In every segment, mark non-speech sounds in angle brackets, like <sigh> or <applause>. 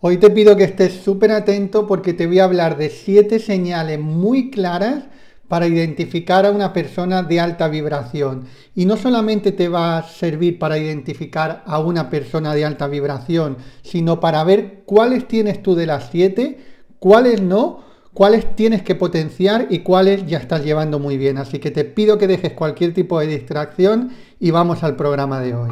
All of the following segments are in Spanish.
Hoy te pido que estés súper atento porque te voy a hablar de siete señales muy claras para identificar a una persona de alta vibración. Y no solamente te va a servir para identificar a una persona de alta vibración, sino para ver cuáles tienes tú de las siete, cuáles no, cuáles tienes que potenciar y cuáles ya estás llevando muy bien. Así que te pido que dejes cualquier tipo de distracción y vamos al programa de hoy.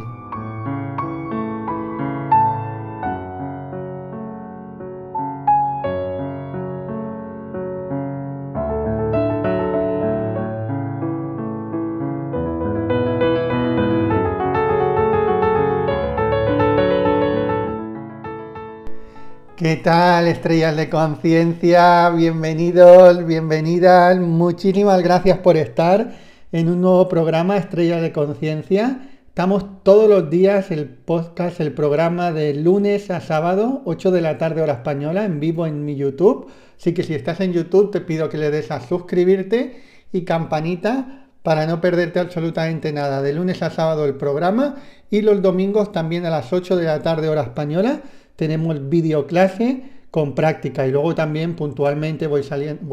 ¿Qué tal, estrellas de conciencia? Bienvenidos, bienvenidas. Muchísimas gracias por estar en un nuevo programa, Estrellas de Conciencia. Estamos todos los días, el podcast, el programa de lunes a sábado, 8 de la tarde hora española, en vivo en mi YouTube. Así que si estás en YouTube, te pido que le des a suscribirte y campanita para no perderte absolutamente nada. De lunes a sábado el programa y los domingos también a las 8 de la tarde hora española tenemos el clase con práctica y luego también puntualmente voy,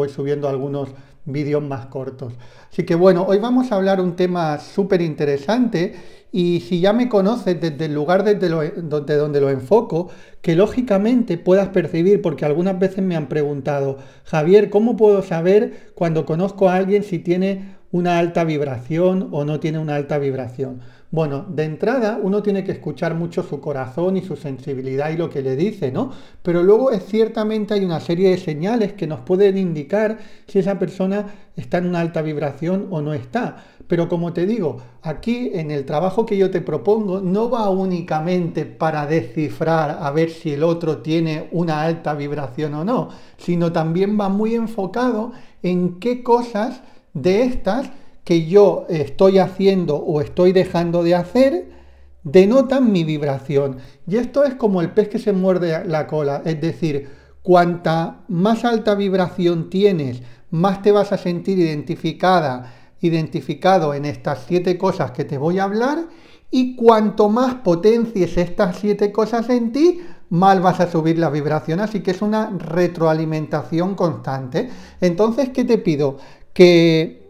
subiendo algunos vídeos más cortos. Así que bueno, hoy vamos a hablar un tema súper interesante y si ya me conoces desde el lugar desde, donde lo enfoco, que lógicamente puedas percibir, porque algunas veces me han preguntado, Javier, ¿cómo puedo saber cuando conozco a alguien si tiene una alta vibración o no tiene una alta vibración? Bueno, de entrada uno tiene que escuchar mucho su corazón y su sensibilidad y lo que le dice, ¿no? Pero luego es ciertamente hay una serie de señales que nos pueden indicar si esa persona está en una alta vibración o no está. Pero como te digo, aquí en el trabajo que yo te propongo no va únicamente para descifrar a ver si el otro tiene una alta vibración o no, sino también va muy enfocado en qué cosas de estas que yo estoy haciendo o estoy dejando de hacer denotan mi vibración. Y esto es como el pez que se muerde la cola, es decir, cuanta más alta vibración tienes, más te vas a sentir identificada, identificado en estas siete cosas que te voy a hablar y cuanto más potencies estas siete cosas en ti, más vas a subir la vibración. Así que es una retroalimentación constante. Entonces, ¿qué te pido? Que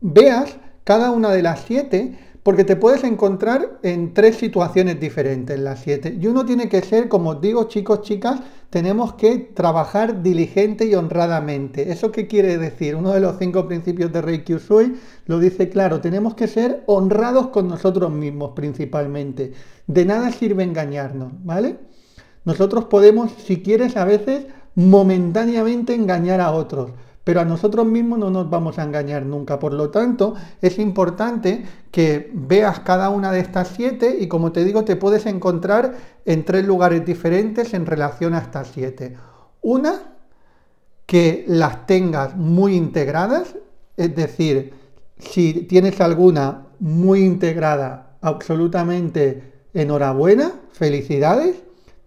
veas cada una de las siete porque te puedes encontrar en tres situaciones diferentes las siete. Y uno tiene que ser, como digo, chicos, chicas, tenemos que trabajar diligente y honradamente. ¿Eso qué quiere decir? Uno de los cinco principios de Reiki Usui lo dice claro, tenemos que ser honrados con nosotros mismos principalmente. De nada sirve engañarnos, ¿vale? Nosotros podemos, si quieres, a veces momentáneamente engañar a otros pero a nosotros mismos no nos vamos a engañar nunca. Por lo tanto, es importante que veas cada una de estas siete y como te digo, te puedes encontrar en tres lugares diferentes en relación a estas siete. Una, que las tengas muy integradas, es decir, si tienes alguna muy integrada, absolutamente enhorabuena, felicidades,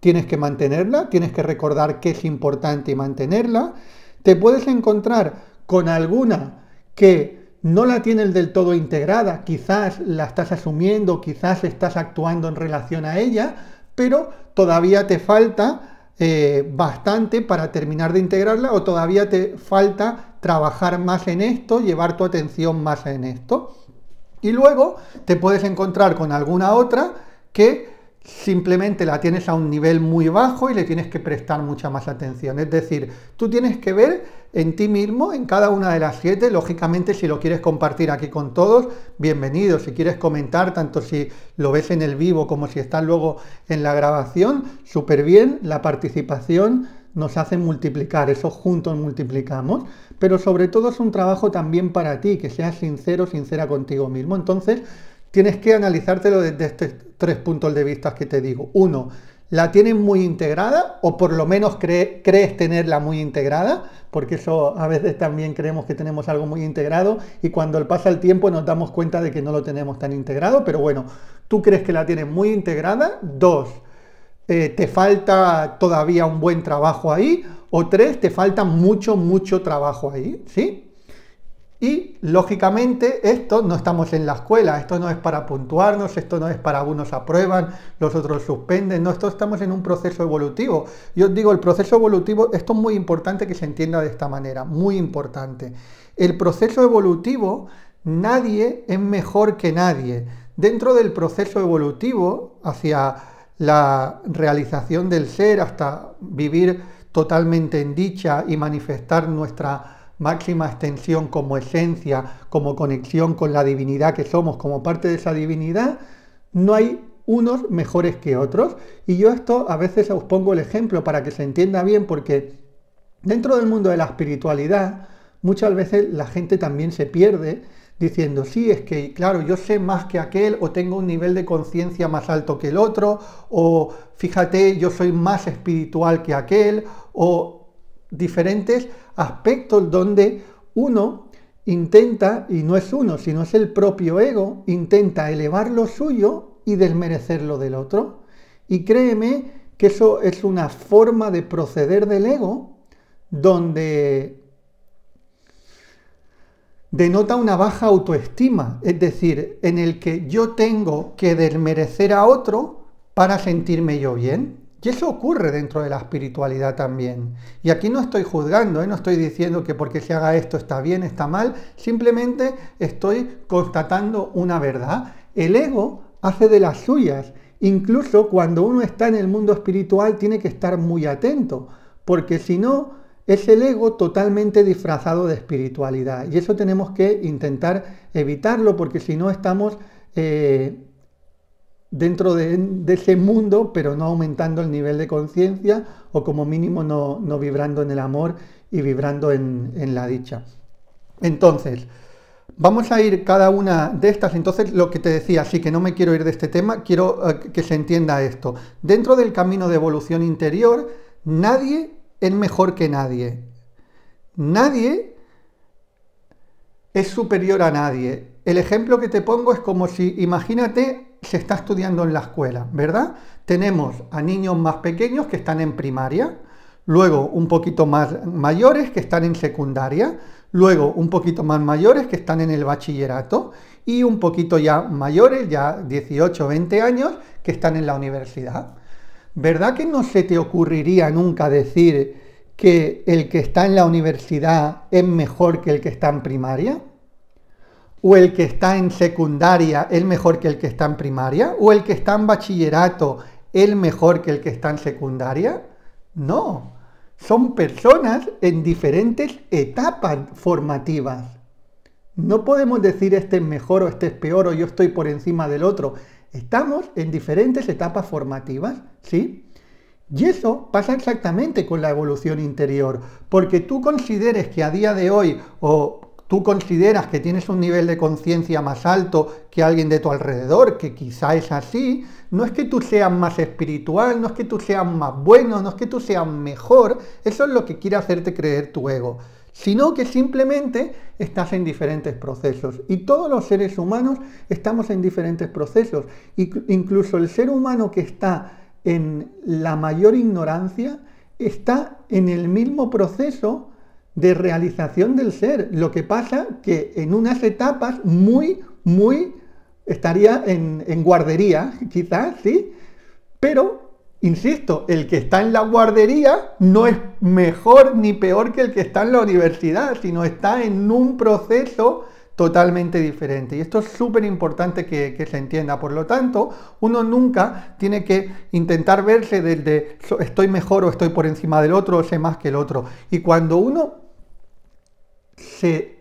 tienes que mantenerla, tienes que recordar que es importante y mantenerla te puedes encontrar con alguna que no la tienes del todo integrada, quizás la estás asumiendo, quizás estás actuando en relación a ella, pero todavía te falta eh, bastante para terminar de integrarla o todavía te falta trabajar más en esto, llevar tu atención más en esto. Y luego te puedes encontrar con alguna otra que simplemente la tienes a un nivel muy bajo y le tienes que prestar mucha más atención. Es decir, tú tienes que ver en ti mismo, en cada una de las siete, lógicamente si lo quieres compartir aquí con todos, bienvenido. Si quieres comentar, tanto si lo ves en el vivo como si estás luego en la grabación, súper bien, la participación nos hace multiplicar, eso juntos multiplicamos, pero sobre todo es un trabajo también para ti, que seas sincero, sincera contigo mismo. Entonces, tienes que analizártelo desde estos tres puntos de vista que te digo. Uno, ¿la tienes muy integrada o por lo menos crees tenerla muy integrada? Porque eso a veces también creemos que tenemos algo muy integrado y cuando pasa el tiempo nos damos cuenta de que no lo tenemos tan integrado, pero bueno, tú crees que la tienes muy integrada. Dos, eh, te falta todavía un buen trabajo ahí. O tres, te falta mucho, mucho trabajo ahí, ¿sí? Y lógicamente esto no estamos en la escuela, esto no es para puntuarnos, esto no es para unos aprueban, los otros suspenden, no, esto estamos en un proceso evolutivo. Yo os digo, el proceso evolutivo, esto es muy importante que se entienda de esta manera, muy importante. El proceso evolutivo, nadie es mejor que nadie. Dentro del proceso evolutivo hacia la realización del ser, hasta vivir totalmente en dicha y manifestar nuestra máxima extensión como esencia, como conexión con la divinidad que somos, como parte de esa divinidad, no hay unos mejores que otros. Y yo esto a veces os pongo el ejemplo para que se entienda bien, porque dentro del mundo de la espiritualidad, muchas veces la gente también se pierde diciendo, sí, es que, claro, yo sé más que aquel o tengo un nivel de conciencia más alto que el otro, o fíjate, yo soy más espiritual que aquel, o diferentes aspectos donde uno intenta, y no es uno, sino es el propio ego, intenta elevar lo suyo y desmerecer lo del otro. Y créeme que eso es una forma de proceder del ego donde denota una baja autoestima, es decir, en el que yo tengo que desmerecer a otro para sentirme yo bien. Y eso ocurre dentro de la espiritualidad también. Y aquí no estoy juzgando, ¿eh? no estoy diciendo que porque se haga esto está bien, está mal, simplemente estoy constatando una verdad. El ego hace de las suyas. Incluso cuando uno está en el mundo espiritual tiene que estar muy atento, porque si no, es el ego totalmente disfrazado de espiritualidad. Y eso tenemos que intentar evitarlo, porque si no estamos... Eh, dentro de, ese mundo, pero no aumentando el nivel de conciencia o como mínimo no, vibrando en el amor y vibrando en, la dicha. Entonces, vamos a ir cada una de estas. Entonces, lo que te decía, así que no me quiero ir de este tema, quiero eh, que se entienda esto. Dentro del camino de evolución interior, nadie es mejor que nadie. Nadie es superior a nadie. El ejemplo que te pongo es como si, imagínate se está estudiando en la escuela, ¿verdad? Tenemos a niños más pequeños que están en primaria, luego un poquito más mayores que están en secundaria, luego un poquito más mayores que están en el bachillerato y un poquito ya mayores, ya 18 o 20 años, que están en la universidad. ¿Verdad que no se te ocurriría nunca decir que el que está en la universidad es mejor que el que está en primaria? o el que está en secundaria es mejor que el que está en primaria, o el que está en bachillerato es mejor que el que está en secundaria. No, son personas en diferentes etapas formativas. No podemos decir este es mejor o este es peor o yo estoy por encima del otro. Estamos en diferentes etapas formativas, ¿sí? Y eso pasa exactamente con la evolución interior, porque tú consideres que a día de hoy o tú consideras que tienes un nivel de conciencia más alto que alguien de tu alrededor, que quizá es así, no es que tú seas más espiritual, no es que tú seas más bueno, no es que tú seas mejor, eso es lo que quiere hacerte creer tu ego, sino que simplemente estás en diferentes procesos. Y todos los seres humanos estamos en diferentes procesos. Incluso el ser humano que está en la mayor ignorancia está en el mismo proceso de realización del ser. Lo que pasa que en unas etapas muy, muy, estaría en, guardería, quizás, ¿sí? Pero Insisto, el que está en la guardería no es mejor ni peor que el que está en la universidad, sino está en un proceso totalmente diferente. Y esto es súper importante que, que, se entienda. Por lo tanto, uno nunca tiene que intentar verse desde estoy mejor o estoy por encima del otro o sé más que el otro. Y cuando uno se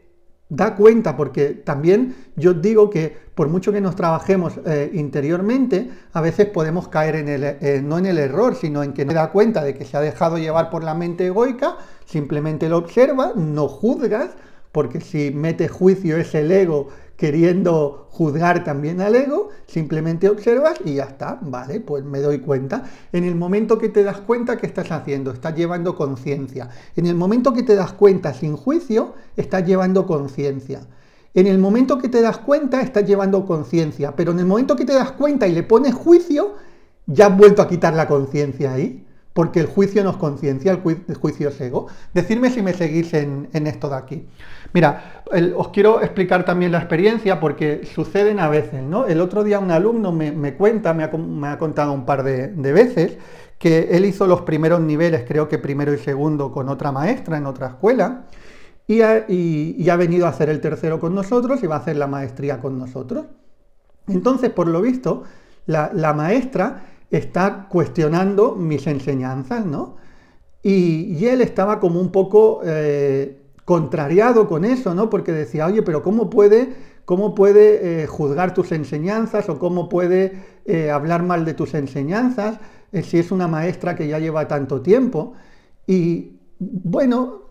da cuenta, porque también yo digo que por mucho que nos trabajemos eh, interiormente, a veces podemos caer en el, eh, no en el error, sino en que no se da cuenta de que se ha dejado llevar por la mente egoica, simplemente lo observa, no juzgas, porque si mete juicio es el ego queriendo juzgar también al ego, simplemente observas y ya está, vale, pues me doy cuenta. En el momento que te das cuenta, ¿qué estás haciendo? Estás llevando conciencia. En el momento que te das cuenta sin juicio, estás llevando conciencia. En el momento que te das cuenta, estás llevando conciencia, pero en el momento que te das cuenta y le pones juicio, ya has vuelto a quitar la conciencia ahí porque el juicio nos conciencia, el, juicio es ego. Decidme si me seguís en, esto de aquí. Mira, os quiero explicar también la experiencia porque suceden a veces, ¿no? El otro día un alumno me, cuenta, me ha, contado un par de, veces, que él hizo los primeros niveles, creo que primero y segundo, con otra maestra en otra escuela, y ha, venido a hacer el tercero con nosotros y va a hacer la maestría con nosotros. Entonces, por lo visto, la maestra está cuestionando mis enseñanzas, ¿no? Y, él estaba como un poco eh, contrariado con eso, ¿no? Porque decía, oye, pero ¿cómo puede, cómo puede eh, juzgar tus enseñanzas o cómo puede eh, hablar mal de tus enseñanzas si es una maestra que ya lleva tanto tiempo? Y bueno,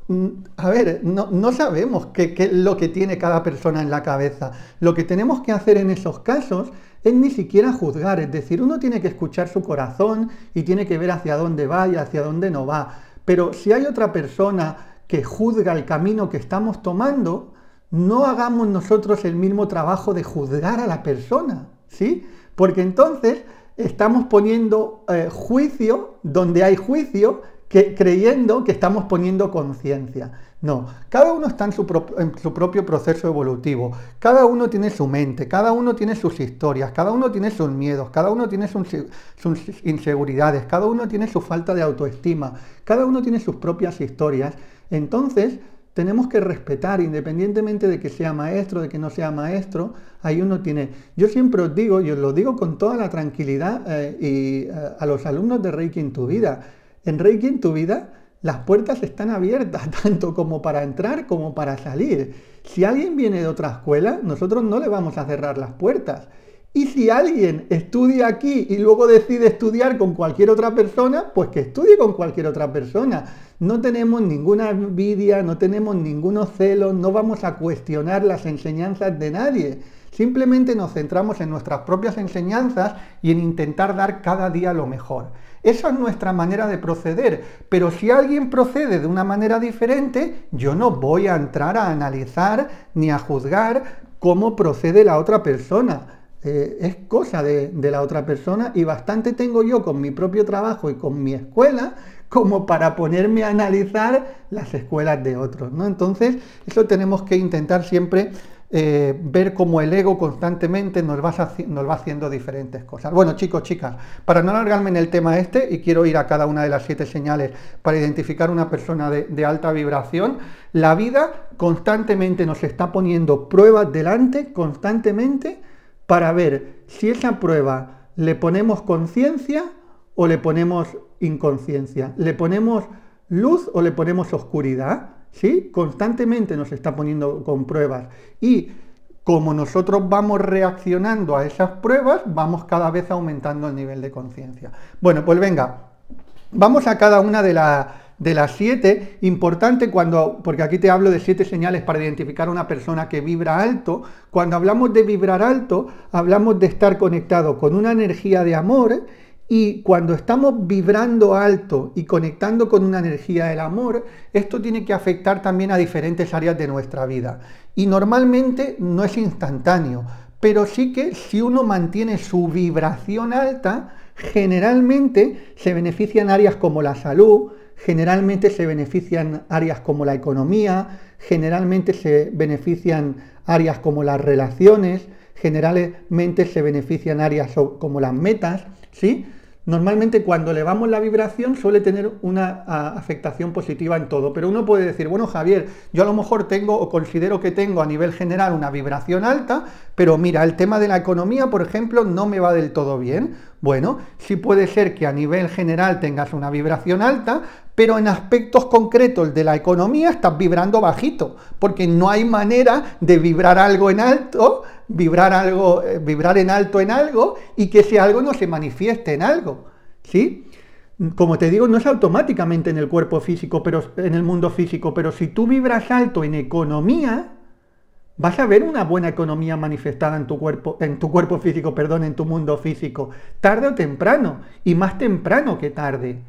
a ver, no, sabemos qué lo que tiene cada persona en la cabeza. Lo que tenemos que hacer en esos casos es ni siquiera juzgar, es decir, uno tiene que escuchar su corazón y tiene que ver hacia dónde va y hacia dónde no va. Pero si hay otra persona que juzga el camino que estamos tomando, no hagamos nosotros el mismo trabajo de juzgar a la persona, ¿sí? Porque entonces estamos poniendo eh, juicio donde hay juicio creyendo que estamos poniendo conciencia. No, cada uno está en su, propio proceso evolutivo, cada uno tiene su mente, cada uno tiene sus historias, cada uno tiene sus miedos, cada uno tiene sus, inseguridades, cada uno tiene su falta de autoestima, cada uno tiene sus propias historias. Entonces, tenemos que respetar, independientemente de que sea maestro, de que no sea maestro, ahí uno tiene... Yo siempre os digo, y os lo digo con toda la tranquilidad eh, y eh, a los alumnos de Reiki en tu vida, en Reiki en tu vida, las puertas están abiertas <laughs> tanto como para entrar como para salir. Si alguien viene de otra escuela, nosotros no le vamos a cerrar las puertas. Y si alguien estudia aquí y luego decide estudiar con cualquier otra persona, pues que estudie con cualquier otra persona. No tenemos ninguna envidia, no tenemos ninguno celos, no vamos a cuestionar las enseñanzas de nadie. Simplemente nos centramos en nuestras propias enseñanzas y en intentar dar cada día lo mejor. Esa es nuestra manera de proceder. Pero si alguien procede de una manera diferente, yo no voy a entrar a analizar ni a juzgar cómo procede la otra persona. Eh, es cosa de, de, la otra persona y bastante tengo yo con mi propio trabajo y con mi escuela como para ponerme a analizar las escuelas de otros. ¿no? Entonces, eso tenemos que intentar siempre eh, ver cómo el ego constantemente nos va, haciendo diferentes cosas. Bueno, chicos, chicas, para no alargarme en el tema este, y quiero ir a cada una de las siete señales para identificar una persona de, de alta vibración, la vida constantemente nos está poniendo pruebas delante, constantemente, para ver si esa prueba le ponemos conciencia o le ponemos inconsciencia, le ponemos luz o le ponemos oscuridad. Constantemente nos está poniendo con pruebas. Y como nosotros vamos reaccionando a esas pruebas, vamos cada vez aumentando el nivel de conciencia. Bueno, pues venga, vamos a cada una de, la, de las siete. Importante cuando, porque aquí te hablo de siete señales para identificar a una persona que vibra alto. Cuando hablamos de vibrar alto, hablamos de estar conectado con una energía de amor y cuando estamos vibrando alto y conectando con una energía del amor, esto tiene que afectar también a diferentes áreas de nuestra vida. Y normalmente no es instantáneo, pero sí que si uno mantiene su vibración alta, generalmente se benefician áreas como la salud, generalmente se benefician áreas como la economía, generalmente se benefician áreas como las relaciones, generalmente se benefician áreas como las metas, ¿sí? Normalmente cuando elevamos la vibración suele tener una afectación positiva en todo, pero uno puede decir, bueno Javier, yo a lo mejor tengo o considero que tengo a nivel general una vibración alta, pero mira, el tema de la economía, por ejemplo, no me va del todo bien. Bueno, sí puede ser que a nivel general tengas una vibración alta, pero en aspectos concretos de la economía estás vibrando bajito, porque no hay manera de vibrar algo en alto vibrar, algo, eh, vibrar en alto en algo y que ese algo no se manifieste en algo. ¿Sí? Como te digo, no es automáticamente en el cuerpo físico, pero en el mundo físico, pero si tú vibras alto en economía, vas a ver una buena economía manifestada en tu cuerpo, en tu cuerpo físico, perdón, en tu mundo físico, tarde o temprano, y más temprano que tarde.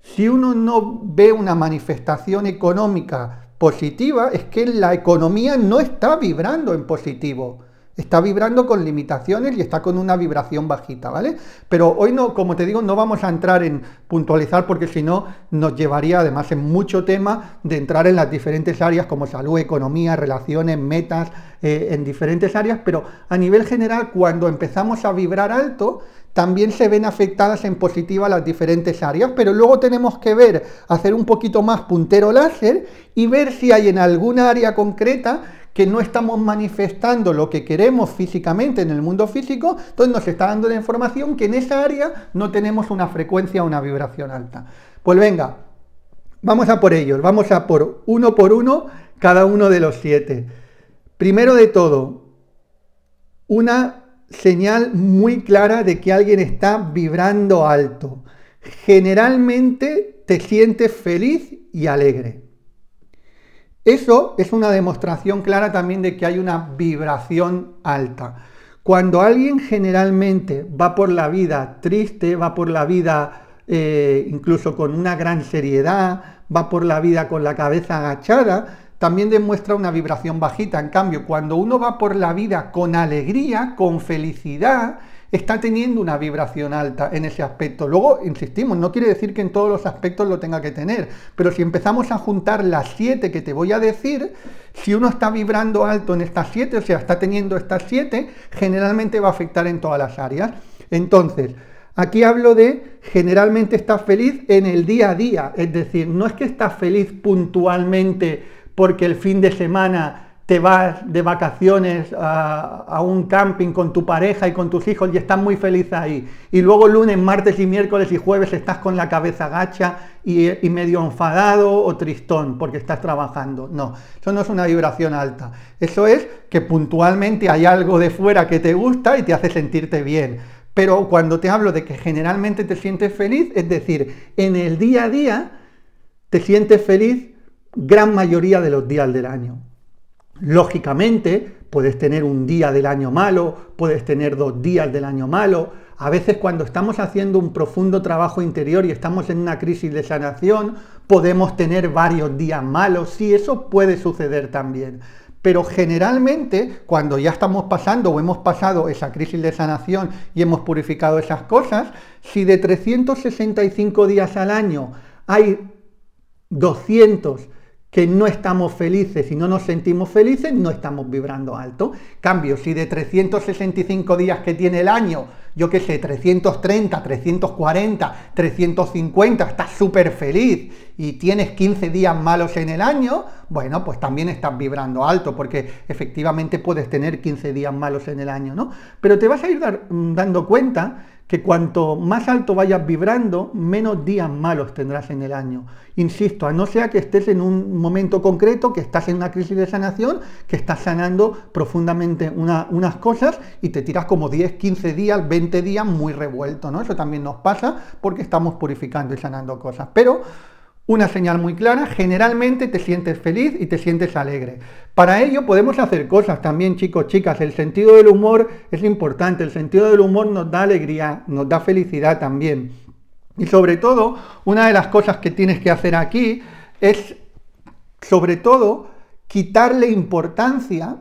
Si uno no ve una manifestación económica positiva, es que la economía no está vibrando en positivo. Está vibrando con limitaciones y está con una vibración bajita, ¿vale? Pero hoy no, como te digo, no vamos a entrar en puntualizar porque si no nos llevaría además en mucho tema de entrar en las diferentes áreas como salud, economía, relaciones, metas, eh, en diferentes áreas, pero a nivel general cuando empezamos a vibrar alto, también se ven afectadas en positiva las diferentes áreas, pero luego tenemos que ver, hacer un poquito más puntero láser y ver si hay en alguna área concreta que no estamos manifestando lo que queremos físicamente en el mundo físico, entonces nos está dando la información que en esa área no tenemos una frecuencia o una vibración alta. Pues venga, vamos a por ellos, vamos a por uno por uno cada uno de los siete. Primero de todo, una señal muy clara de que alguien está vibrando alto. Generalmente te sientes feliz y alegre. Eso es una demostración clara también de que hay una vibración alta. Cuando alguien generalmente va por la vida triste, va por la vida eh, incluso con una gran seriedad, va por la vida con la cabeza agachada, también demuestra una vibración bajita. En cambio, cuando uno va por la vida con alegría, con felicidad, está teniendo una vibración alta en ese aspecto. Luego, insistimos, no quiere decir que en todos los aspectos lo tenga que tener, pero si empezamos a juntar las siete que te voy a decir, si uno está vibrando alto en estas siete, o sea, está teniendo estas siete, generalmente va a afectar en todas las áreas. Entonces, Aquí hablo de generalmente está feliz en el día a día, es decir, no es que está feliz puntualmente porque el fin de semana te vas de vacaciones a, un camping con tu pareja y con tus hijos y estás muy feliz ahí. Y luego lunes, martes y miércoles y jueves estás con la cabeza gacha y medio enfadado o tristón porque estás trabajando. No, eso no es una vibración alta. Eso es que puntualmente hay algo de fuera que te gusta y te hace sentirte bien. Pero cuando te hablo de que generalmente te sientes feliz, es decir, en el día a día te sientes feliz gran mayoría de los días del año. Lógicamente, puedes tener un día del año malo, puedes tener dos días del año malo. A veces cuando estamos haciendo un profundo trabajo interior y estamos en una crisis de sanación, podemos tener varios días malos. Sí, eso puede suceder también. Pero generalmente, cuando ya estamos pasando o hemos pasado esa crisis de sanación y hemos purificado esas cosas, si de 365 días al año hay 200 que no estamos felices, y no nos sentimos felices, no estamos vibrando alto. Cambio, si de 365 días que tiene el año, yo qué sé, 330, 340, 350, estás súper feliz y tienes 15 días malos en el año, bueno, pues también estás vibrando alto, porque efectivamente puedes tener 15 días malos en el año, ¿no? Pero te vas a ir mm, dando cuenta que cuanto más alto vayas vibrando, menos días malos tendrás en el año. Insisto, a no sea que estés en un momento concreto, que estás en una crisis de sanación, que estás sanando profundamente una, unas cosas y te tiras como 10, 15 días, 20 días muy revuelto, ¿no? Eso también nos pasa porque estamos purificando y sanando cosas. Pero una señal muy clara, generalmente te sientes feliz y te sientes alegre. Para ello podemos hacer cosas también, chicos, chicas. El sentido del humor es importante, el sentido del humor nos da alegría, nos da felicidad también. Y sobre todo, una de las cosas que tienes que hacer aquí es, sobre todo, quitarle importancia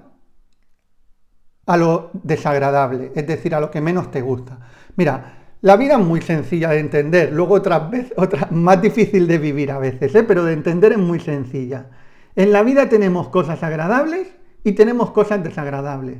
a lo desagradable, es decir, a lo que menos te gusta. Mira, la vida es muy sencilla de entender, luego otras veces, otra, más difícil de vivir a veces, ¿eh? pero de entender es muy sencilla. En la vida tenemos cosas agradables y tenemos cosas desagradables.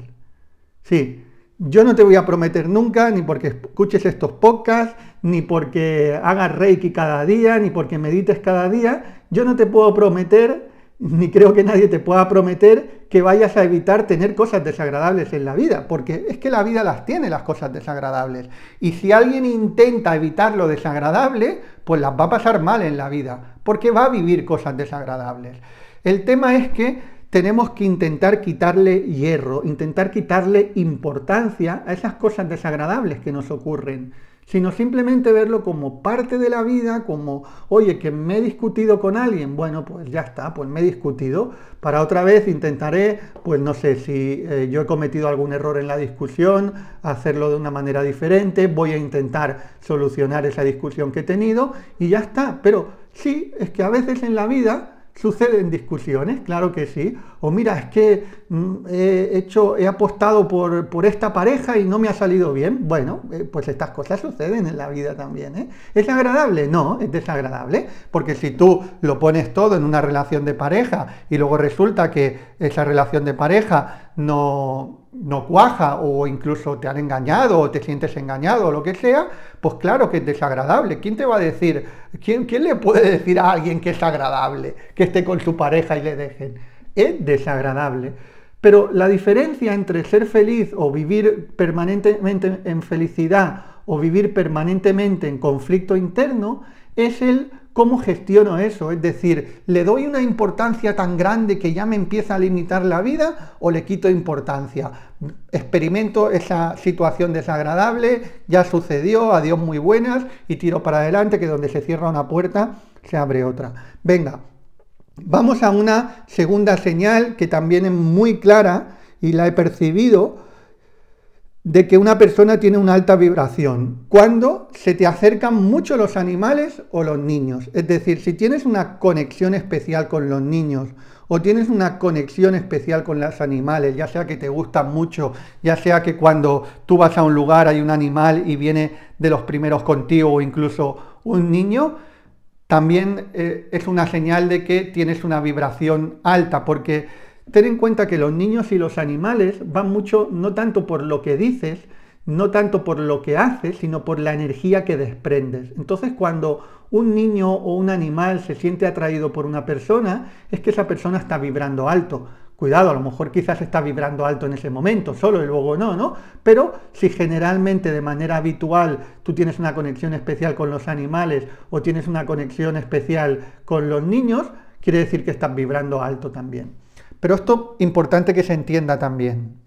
Sí, yo no te voy a prometer nunca, ni porque escuches estos podcasts, ni porque hagas reiki cada día, ni porque medites cada día, yo no te puedo prometer ni creo que nadie te pueda prometer que vayas a evitar tener cosas desagradables en la vida, porque es que la vida las tiene las cosas desagradables. Y si alguien intenta evitar lo desagradable, pues las va a pasar mal en la vida, porque va a vivir cosas desagradables. El tema es que tenemos que intentar quitarle hierro, intentar quitarle importancia a esas cosas desagradables que nos ocurren sino simplemente verlo como parte de la vida, como, oye, que me he discutido con alguien, bueno, pues ya está, pues me he discutido, para otra vez intentaré, pues no sé, si eh, yo he cometido algún error en la discusión, hacerlo de una manera diferente, voy a intentar solucionar esa discusión que he tenido y ya está, pero sí, es que a veces en la vida Suceden discusiones, claro que sí. O mira, es que mm, he, hecho, he apostado por, por esta pareja y no me ha salido bien. Bueno, eh, pues estas cosas suceden en la vida también. ¿eh? ¿Es agradable? No, es desagradable. Porque si tú lo pones todo en una relación de pareja y luego resulta que esa relación de pareja no no cuaja o incluso te han engañado o te sientes engañado o lo que sea, pues claro que es desagradable. ¿Quién te va a decir? ¿Quién, quién le puede decir a alguien que es agradable, que esté con su pareja y le dejen? Es desagradable. Pero la diferencia entre ser feliz o vivir permanentemente en felicidad o vivir permanentemente en conflicto interno es el ¿Cómo gestiono eso? Es decir, ¿le doy una importancia tan grande que ya me empieza a limitar la vida o le quito importancia? Experimento esa situación desagradable, ya sucedió, adiós muy buenas y tiro para adelante que donde se cierra una puerta se abre otra. Venga, vamos a una segunda señal que también es muy clara y la he percibido de que una persona tiene una alta vibración, cuando se te acercan mucho los animales o los niños. Es decir, si tienes una conexión especial con los niños o tienes una conexión especial con los animales, ya sea que te gustan mucho, ya sea que cuando tú vas a un lugar hay un animal y viene de los primeros contigo o incluso un niño, también eh, es una señal de que tienes una vibración alta, porque ten en cuenta que los niños y los animales van mucho no tanto por lo que dices, no tanto por lo que haces, sino por la energía que desprendes. Entonces cuando un niño o un animal se siente atraído por una persona, es que esa persona está vibrando alto. Cuidado, a lo mejor quizás está vibrando alto en ese momento, solo y luego no, ¿no? Pero si generalmente de manera habitual tú tienes una conexión especial con los animales o tienes una conexión especial con los niños, quiere decir que estás vibrando alto también. Pero esto es importante que se entienda también.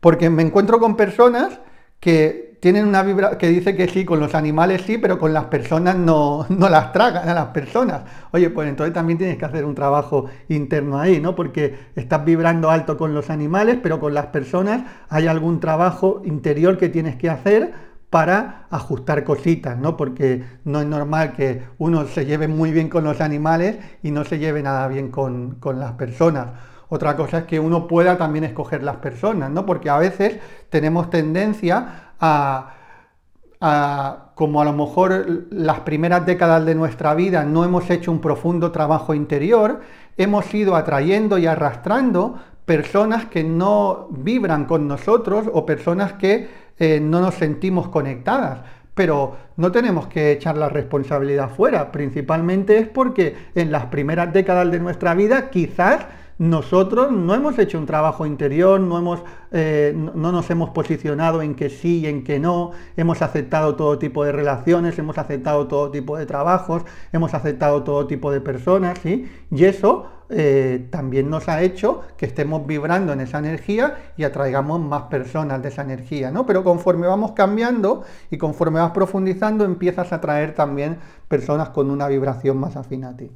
Porque me encuentro con personas que tienen una vibra que dice que sí, con los animales sí, pero con las personas no, <laughs> no las tragan a las personas. Oye, pues entonces también tienes que hacer un trabajo interno ahí, ¿no? Porque estás vibrando alto con los animales, pero con las personas hay algún trabajo interior que tienes que hacer para ajustar cositas, ¿no? Porque no es normal que uno se lleve muy bien con los animales y no se lleve nada bien con, las personas. Otra cosa es que uno pueda también escoger las personas, ¿no? Porque a veces tenemos tendencia a, a, como a lo mejor las primeras décadas de nuestra vida no hemos hecho un profundo trabajo interior, hemos ido atrayendo y arrastrando personas que no vibran con nosotros o personas que eh, no nos sentimos conectadas. Pero no tenemos que echar la responsabilidad fuera, principalmente es porque en las primeras décadas de nuestra vida quizás nosotros no hemos hecho un trabajo interior, eh, no, nos hemos posicionado en que sí y en que no, hemos aceptado todo tipo de relaciones, hemos aceptado todo tipo de trabajos, hemos aceptado todo tipo de personas, Y eso eh, también nos ha hecho que estemos vibrando en esa energía y atraigamos más personas de esa energía, ¿no? Pero conforme vamos cambiando y conforme vas profundizando, empiezas a atraer también personas con una vibración más afín a ti.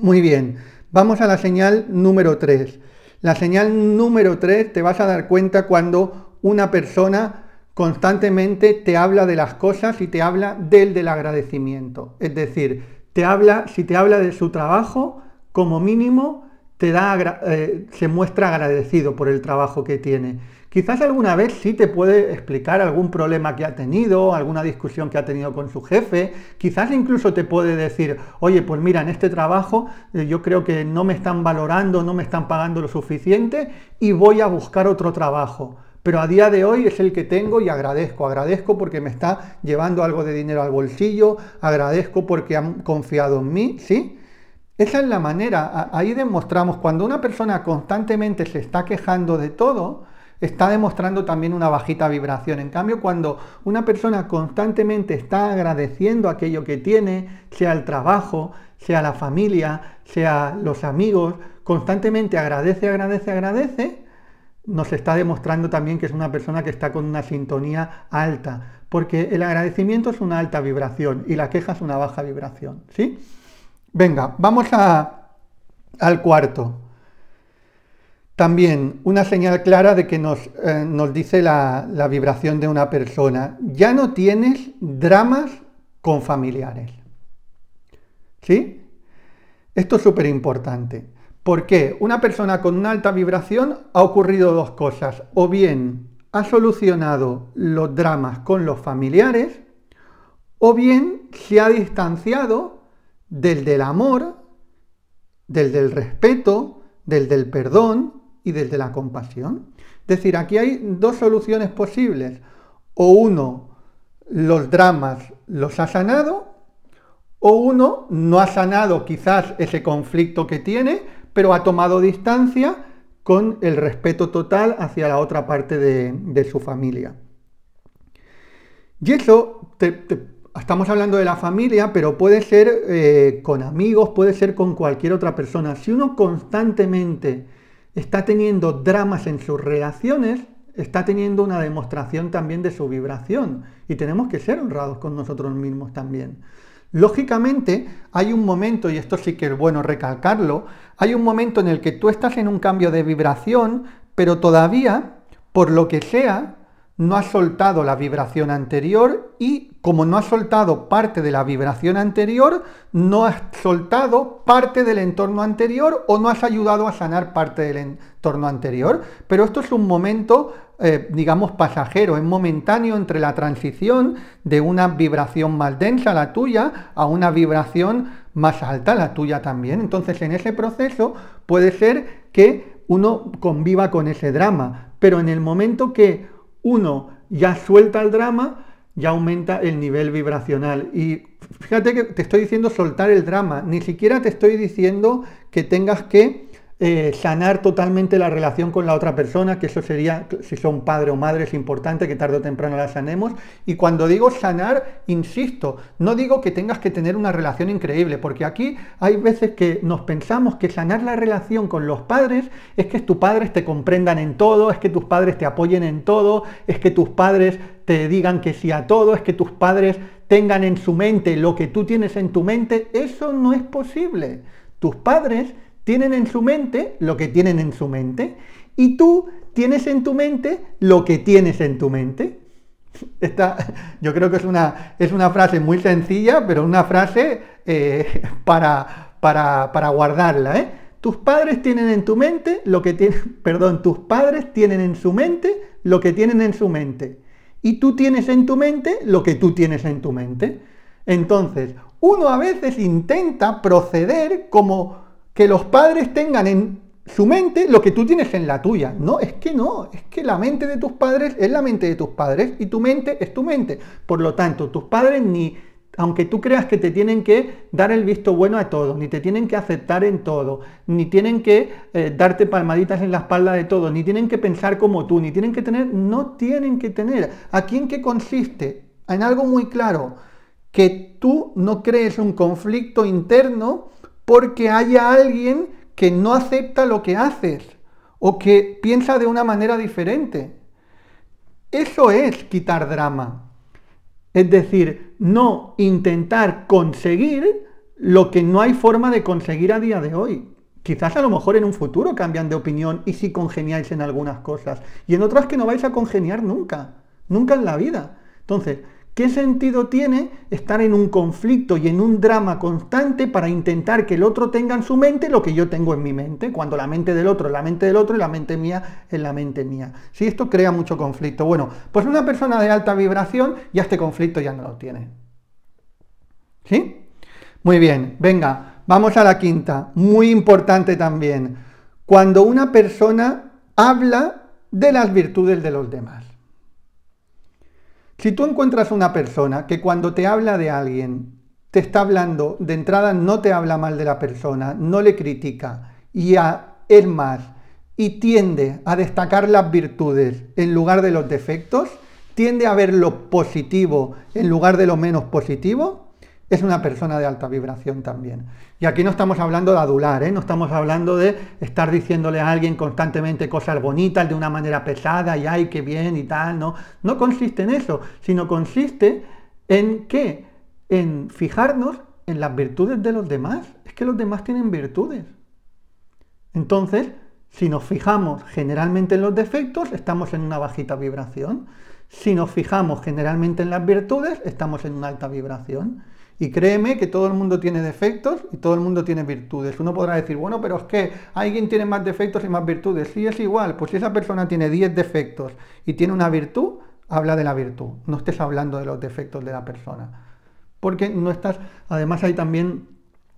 Muy bien. Vamos a la señal número 3. La señal número 3 te vas a dar cuenta cuando una persona constantemente te habla de las cosas y te habla del del agradecimiento. Es decir, te habla, si te habla de su trabajo, como mínimo eh, se muestra agradecido por el trabajo que tiene Quizás alguna vez sí te puede explicar algún problema que ha tenido, alguna discusión que ha tenido con su jefe, quizás incluso te puede decir, oye, pues mira, en este trabajo eh, yo creo que no me están valorando, no me están pagando lo suficiente y voy a buscar otro trabajo. Pero a día de hoy es el que tengo y agradezco, agradezco porque me está llevando algo de dinero al bolsillo, agradezco porque han confiado en mí, ¿sí? Esa es la manera, ahí demostramos, cuando una persona constantemente se está quejando de todo, está demostrando también una bajita vibración. En cambio, cuando una persona constantemente está agradeciendo aquello que tiene, sea el trabajo, sea la familia, sea los amigos, constantemente agradece, agradece, agradece, nos está demostrando también que es una persona que está con una sintonía alta, porque el agradecimiento es una alta vibración y la queja es una baja vibración, ¿sí? Venga, vamos al cuarto. También una señal clara de que eh, nos, dice la, la vibración de una persona. Ya no tienes dramas con familiares. ¿Sí? Esto es súper importante. Porque Una persona con una alta vibración ha ocurrido dos cosas. O bien ha solucionado los dramas con los familiares, o bien se ha distanciado del del amor, del del respeto, del del perdón, y desde la compasión. Es decir, aquí hay dos soluciones posibles. O uno, los dramas los ha sanado, o uno no ha sanado quizás ese conflicto que tiene, pero ha tomado distancia con el respeto total hacia la otra parte de, su familia. Y eso, estamos hablando de la familia, pero puede ser eh, con amigos, puede ser con cualquier otra persona. Si uno constantemente está teniendo dramas en sus reacciones, está teniendo una demostración también de su vibración. Y tenemos que ser honrados con nosotros mismos también. Lógicamente, hay un momento, y esto sí que es bueno recalcarlo, hay un momento en el que tú estás en un cambio de vibración, pero todavía, por lo que sea, no has soltado la vibración anterior y como no ha soltado parte de la vibración anterior, no has soltado parte del entorno anterior o no has ayudado a sanar parte del entorno anterior. Pero esto es un momento, eh, digamos, pasajero, es momentáneo entre la transición de una vibración más densa, la tuya, a una vibración más alta, la tuya también. Entonces, en ese proceso puede ser que uno conviva con ese drama, pero en el momento que uno ya suelta el drama, ya aumenta el nivel vibracional. Y fíjate que te estoy diciendo soltar el drama, ni siquiera te estoy diciendo que tengas que eh, sanar totalmente la relación con la otra persona, que eso sería, si son padre o madre, es importante que tarde o temprano la sanemos. Y cuando digo sanar, insisto, no digo que tengas que tener una relación increíble, porque aquí hay veces que nos pensamos que sanar la relación con los padres es que tus padres te comprendan en todo, es que tus padres te apoyen en todo, es que tus padres te digan que sí a todo, es que tus padres tengan en su mente lo que tú tienes en tu mente. Eso no es posible. Tus padres tienen en su mente lo que tienen en su mente y tú tienes en tu mente lo que tienes en tu mente. Esta, yo creo que es una, es una frase muy sencilla, pero una frase eh, para, para, para, guardarla. ¿eh? Tus padres tienen en tu mente lo que tienen, <laughs> perdón, tus padres tienen en su mente lo que tienen en su mente. Y tú tienes en tu mente lo que tú tienes en tu mente. Entonces, uno a veces intenta proceder como que los padres tengan en su mente lo que tú tienes en la tuya. No, es que no, es que la mente de tus padres es la mente de tus padres y tu mente es tu mente. Por lo tanto, tus padres ni, aunque tú creas que te tienen que dar el visto bueno a todo, ni te tienen que aceptar en todo, ni tienen que eh, darte palmaditas en la espalda de todo, ni tienen que pensar como tú, ni tienen que tener, no tienen que tener. ¿Aquí en qué consiste? En algo muy claro, que tú no crees un conflicto interno, porque haya alguien que no acepta lo que haces o que piensa de una manera diferente. Eso es quitar drama. Es decir, no intentar conseguir lo que no hay forma de conseguir a día de hoy. Quizás a lo mejor en un futuro cambian de opinión y si congeniáis en algunas cosas y en otras que no vais a congeniar nunca, nunca en la vida. Entonces, ¿Qué sentido tiene estar en un conflicto y en un drama constante para intentar que el otro tenga en su mente lo que yo tengo en mi mente, cuando la mente del otro es la mente del otro y la mente mía es la mente mía? Si esto crea mucho conflicto. Bueno, pues una persona de alta vibración ya este conflicto ya no lo tiene. ¿Sí? Muy bien, venga, vamos a la quinta, muy importante también. Cuando una persona habla de las virtudes de los demás. Si tú encuentras una persona que cuando te habla de alguien, te está hablando, de entrada no te habla mal de la persona, no le critica y es más, y tiende a destacar las virtudes en lugar de los defectos, tiende a ver lo positivo en lugar de lo menos positivo, es una persona de alta vibración también. Y aquí no estamos hablando de adular, ¿eh? no estamos hablando de estar diciéndole a alguien constantemente cosas bonitas de una manera pesada y ay, qué bien y tal, no. No consiste en eso, sino consiste en qué? En fijarnos en las virtudes de los demás. Es que los demás tienen virtudes. Entonces, si nos fijamos generalmente en los defectos, estamos en una bajita vibración. Si nos fijamos generalmente en las virtudes, estamos en una alta vibración. Y créeme que todo el mundo tiene defectos y todo el mundo tiene virtudes. Uno podrá decir, bueno, pero es que alguien tiene más defectos y más virtudes. Sí, es igual. Pues si esa persona tiene 10 defectos y tiene una virtud, habla de la virtud. No estés hablando de los defectos de la persona. Porque no estás... Además hay también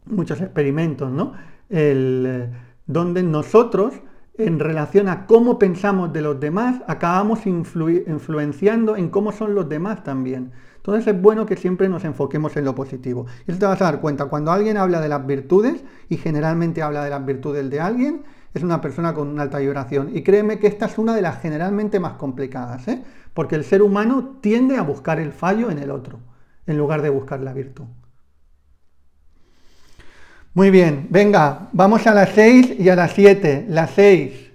muchos experimentos, ¿no? El, eh, donde nosotros en relación a cómo pensamos de los demás, acabamos influenciando en cómo son los demás también. Entonces es bueno que siempre nos enfoquemos en lo positivo. Y eso te vas a dar cuenta, cuando alguien habla de las virtudes, y generalmente habla de las virtudes de alguien, es una persona con una alta vibración. Y créeme que esta es una de las generalmente más complicadas, ¿eh? porque el ser humano tiende a buscar el fallo en el otro, en lugar de buscar la virtud. Muy bien, venga, vamos a las 6 y a las 7. Las 6.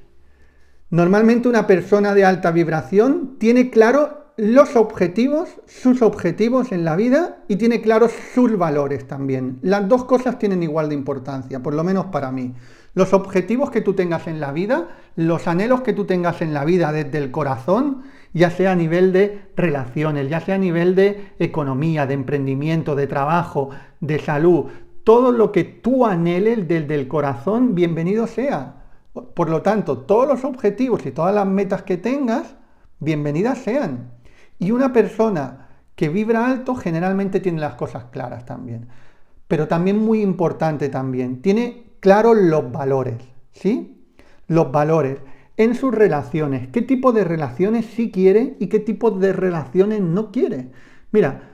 Normalmente una persona de alta vibración tiene claro los objetivos, sus objetivos en la vida y tiene claro sus valores también. Las dos cosas tienen igual de importancia, por lo menos para mí. Los objetivos que tú tengas en la vida, los anhelos que tú tengas en la vida desde el corazón, ya sea a nivel de relaciones, ya sea a nivel de economía, de emprendimiento, de trabajo, de salud, todo lo que tú anheles desde el corazón, bienvenido sea. Por lo tanto, todos los objetivos y todas las metas que tengas, bienvenidas sean. Y una persona que vibra alto generalmente tiene las cosas claras también. Pero también muy importante también, tiene claros los valores, ¿sí? Los valores en sus relaciones, qué tipo de relaciones sí quiere y qué tipo de relaciones no quiere. Mira,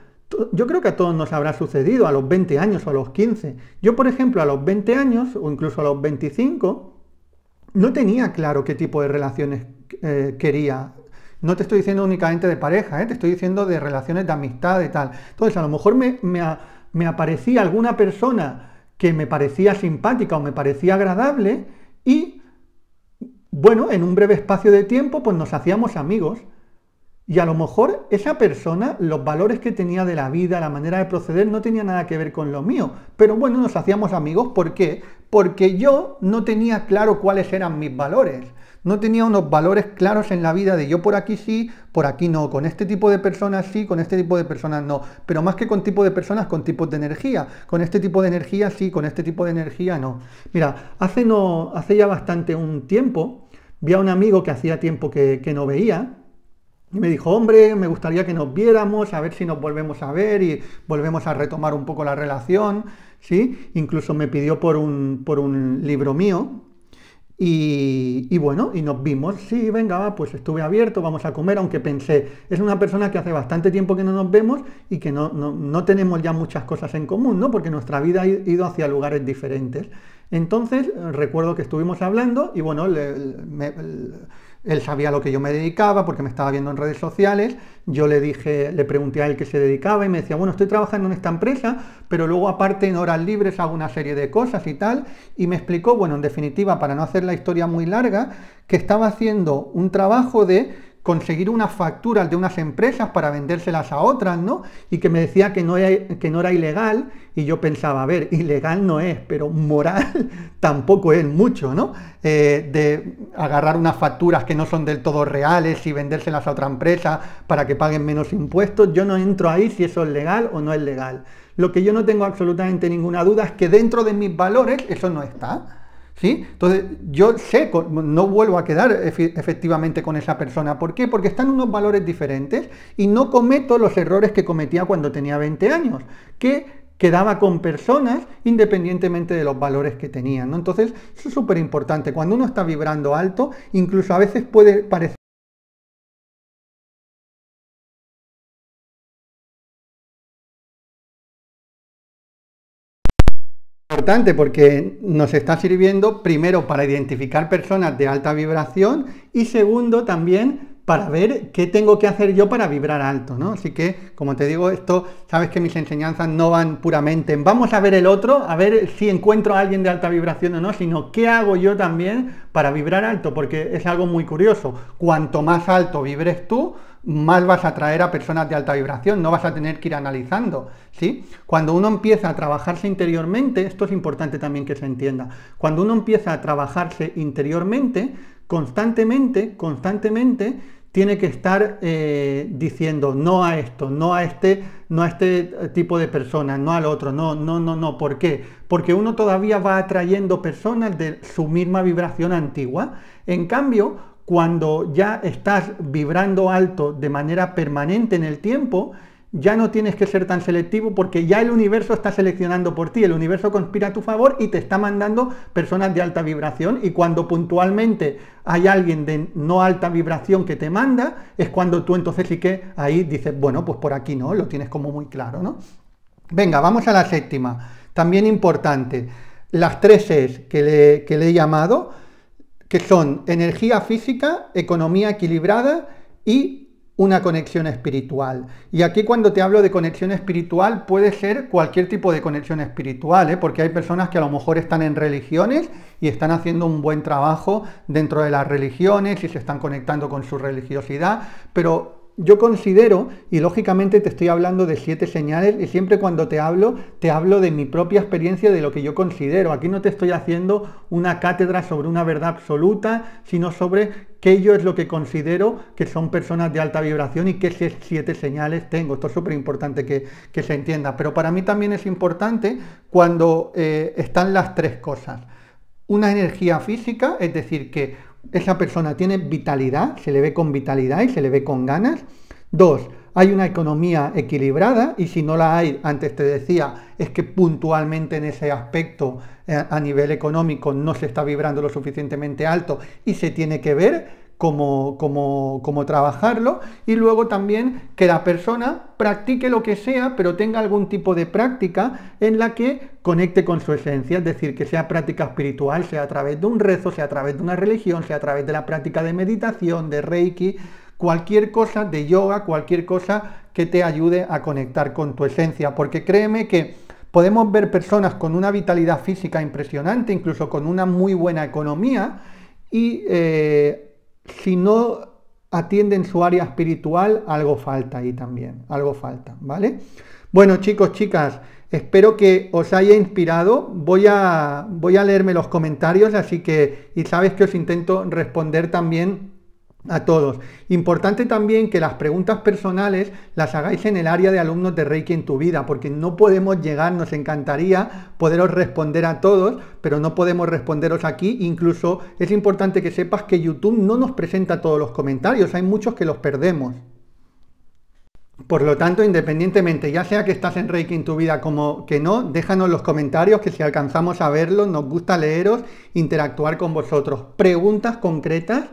yo creo que a todos nos habrá sucedido a los 20 años o a los 15. Yo, por ejemplo, a los 20 años o incluso a los 25, no tenía claro qué tipo de relaciones eh, quería. No te estoy diciendo únicamente de pareja, eh, te estoy diciendo de relaciones de amistad y tal. Entonces, a lo mejor me aparecía alguna persona que me parecía simpática o me parecía agradable y, bueno, en un breve espacio de tiempo, pues nos hacíamos amigos. Y a lo mejor esa persona, los valores que tenía de la vida, la manera de proceder, no tenía nada que ver con lo mío. Pero bueno, nos hacíamos amigos. ¿Por qué? Porque yo no tenía claro cuáles eran mis valores. No tenía unos valores claros en la vida de yo por aquí sí, por aquí no. Con este tipo de personas sí, con este tipo de personas no. Pero más que con tipo de personas, con tipos de energía. Con este tipo de energía sí, con este tipo de energía no. Mira, hace, no, hace ya bastante un tiempo vi a un amigo que hacía tiempo que, que no veía y me dijo, hombre, me gustaría que nos viéramos, a ver si nos volvemos a ver y volvemos a retomar un poco la relación, ¿sí? Incluso me pidió por un, por un libro mío. Y, bueno, y nos vimos, sí, venga, pues estuve abierto, vamos a comer, aunque pensé, es una persona que hace bastante tiempo que no nos vemos y que no, tenemos ya muchas cosas en común, ¿no? Porque nuestra vida ha ido hacia lugares diferentes. Entonces, recuerdo que estuvimos hablando y bueno, me, él sabía lo que yo me dedicaba porque me estaba viendo en redes sociales. Yo le dije, le pregunté a él qué se dedicaba y me decía, bueno, estoy trabajando en esta empresa, pero luego aparte en horas libres hago una serie de cosas y tal. Y me explicó, bueno, en definitiva, para no hacer la historia muy larga, que estaba haciendo un trabajo de conseguir unas facturas de unas empresas para vendérselas a otras, ¿no? Y que me decía que no era, que no era ilegal y yo pensaba, a ver, ilegal no es, pero moral <laughs> tampoco es mucho, ¿no? Eh, de agarrar unas facturas que no son del todo reales y vendérselas a otra empresa para que paguen menos impuestos, yo no entro ahí si eso es legal o no es legal. Lo que yo no tengo absolutamente ninguna duda es que dentro de mis valores eso no está. Entonces, yo sé, no vuelvo a quedar efectivamente con esa persona. ¿Por qué? Porque están unos valores diferentes y no cometo los errores que cometía cuando tenía 20 años, que quedaba con personas independientemente de los valores que tenían. Entonces, es súper importante. Cuando uno está vibrando alto, incluso a veces puede parecer importante porque nos está sirviendo primero para identificar personas de alta vibración y segundo también para ver qué tengo que hacer yo para vibrar alto, ¿no? Así que, como te digo, esto, sabes que mis enseñanzas no van puramente en vamos a ver el otro, a ver si encuentro a alguien de alta vibración o no, sino qué hago yo también para vibrar alto, porque es algo muy curioso. Cuanto más alto vibres tú, más vas a atraer a personas de alta vibración, no vas a tener que ir analizando, ¿sí? Cuando uno empieza a trabajarse interiormente, esto es importante también que se entienda, cuando uno empieza a trabajarse interiormente, constantemente, constantemente, tiene que estar eh, diciendo no a esto, no a este, no a este eh, tipo de personas, no al otro, no, no, no, no. ¿Por qué? Porque uno todavía va atrayendo personas de su misma vibración antigua. En cambio, cuando ya estás vibrando alto de manera permanente en el tiempo, ya no tienes que ser tan selectivo porque ya el universo está seleccionando por ti, el universo conspira a tu favor y te está mandando personas de alta vibración y cuando puntualmente hay alguien de no alta vibración que te manda, es cuando tú entonces sí que ahí dices, bueno, pues por aquí no, lo tienes como muy claro, ¿no? Venga, vamos a la séptima, también importante, las tres es que le, que le he llamado, que son energía física, economía equilibrada y una conexión espiritual. Y aquí cuando te hablo de conexión espiritual puede ser cualquier tipo de conexión espiritual, ¿eh? porque hay personas que a lo mejor están en religiones y están haciendo un buen trabajo dentro de las religiones y se están conectando con su religiosidad, pero yo considero, y lógicamente te estoy hablando de siete señales, y siempre cuando te hablo, te hablo de mi propia experiencia, de lo que yo considero. Aquí no te estoy haciendo una cátedra sobre una verdad absoluta, sino sobre qué yo es lo que considero que son personas de alta vibración y qué siete señales tengo. Esto es súper importante que, se entienda. Pero para mí también es importante cuando eh, están las tres cosas. Una energía física, es decir, que esa persona tiene vitalidad, se le ve con vitalidad y se le ve con ganas. Dos, hay una economía equilibrada y si no la hay, antes te decía, es que puntualmente en ese aspecto eh, a nivel económico no se está vibrando lo suficientemente alto y se tiene que ver cómo, trabajarlo y luego también que la persona practique lo que sea, pero tenga algún tipo de práctica en la que conecte con su esencia, es decir, que sea práctica espiritual, sea a través de un rezo, sea a través de una religión, sea a través de la práctica de meditación, de reiki, cualquier cosa de yoga, cualquier cosa que te ayude a conectar con tu esencia, porque créeme que podemos ver personas con una vitalidad física impresionante, incluso con una muy buena economía, y eh, si no atienden su área espiritual, algo falta ahí también, algo falta, ¿vale? Bueno, chicos, chicas, espero que os haya inspirado. Voy a, voy a leerme los comentarios, así que, y sabes que os intento responder también a todos. Importante también que las preguntas personales las hagáis en el área de alumnos de Reiki en tu vida, porque no podemos llegar, nos encantaría poderos responder a todos, pero no podemos responderos aquí. Incluso es importante que sepas que YouTube no nos presenta todos los comentarios, hay muchos que los perdemos. Por lo tanto, independientemente, ya sea que estás en Reiki en tu vida como que no, déjanos los comentarios que si alcanzamos a verlos, nos gusta leeros, interactuar con vosotros. Preguntas concretas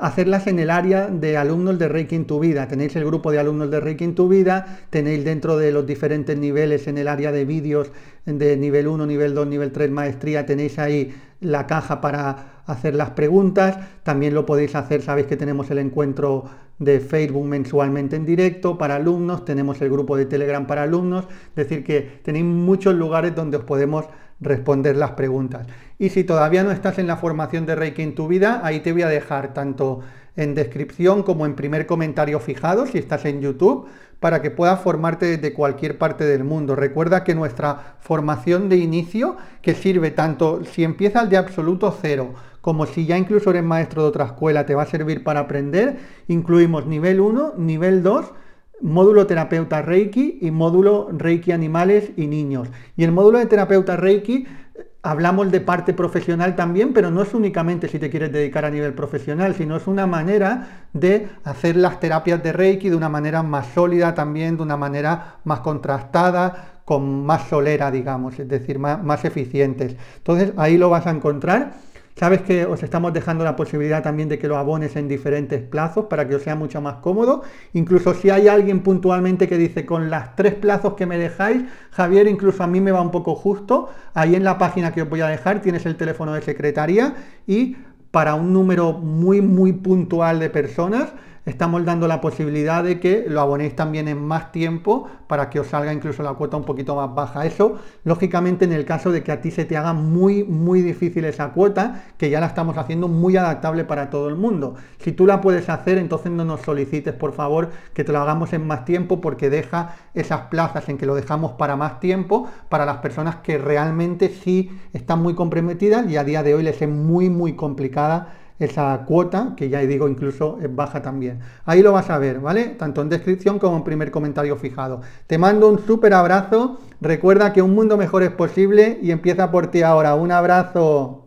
hacerlas en el área de alumnos de Reiki en tu vida. Tenéis el grupo de alumnos de Reiki en tu vida, tenéis dentro de los diferentes niveles en el área de vídeos de nivel 1, nivel 2, nivel 3 maestría, tenéis ahí la caja para hacer las preguntas. También lo podéis hacer, sabéis que tenemos el encuentro de Facebook mensualmente en directo para alumnos, tenemos el grupo de Telegram para alumnos, es decir que tenéis muchos lugares donde os podemos responder las preguntas. Y si todavía no estás en la formación de Reiki en tu vida, ahí te voy a dejar tanto en descripción como en primer comentario fijado si estás en YouTube para que puedas formarte desde cualquier parte del mundo. Recuerda que nuestra formación de inicio, que sirve tanto si empiezas de absoluto cero como si ya incluso eres maestro de otra escuela, te va a servir para aprender, incluimos nivel 1, nivel 2, módulo terapeuta Reiki y módulo Reiki animales y niños. Y el módulo de terapeuta Reiki hablamos de parte profesional también, pero no es únicamente si te quieres dedicar a nivel profesional, sino es una manera de hacer las terapias de Reiki de una manera más sólida también, de una manera más contrastada, con más solera, digamos, es decir, más, más eficientes. Entonces ahí lo vas a encontrar Sabes que os estamos dejando la posibilidad también de que lo abones en diferentes plazos para que os sea mucho más cómodo. Incluso si hay alguien puntualmente que dice con las tres plazos que me dejáis, Javier, incluso a mí me va un poco justo. Ahí en la página que os voy a dejar tienes el teléfono de secretaría y para un número muy, muy puntual de personas estamos dando la posibilidad de que lo abonéis también en más tiempo para que os salga incluso la cuota un poquito más baja. Eso, lógicamente, en el caso de que a ti se te haga muy, muy difícil esa cuota, que ya la estamos haciendo muy adaptable para todo el mundo. Si tú la puedes hacer, entonces no nos solicites, por favor, que te lo hagamos en más tiempo porque deja esas plazas en que lo dejamos para más tiempo para las personas que realmente sí están muy comprometidas y a día de hoy les es muy, muy complicada esa cuota, que ya digo incluso es baja también. Ahí lo vas a ver, ¿vale? Tanto en descripción como en primer comentario fijado. Te mando un súper abrazo, recuerda que un mundo mejor es posible y empieza por ti ahora. Un abrazo.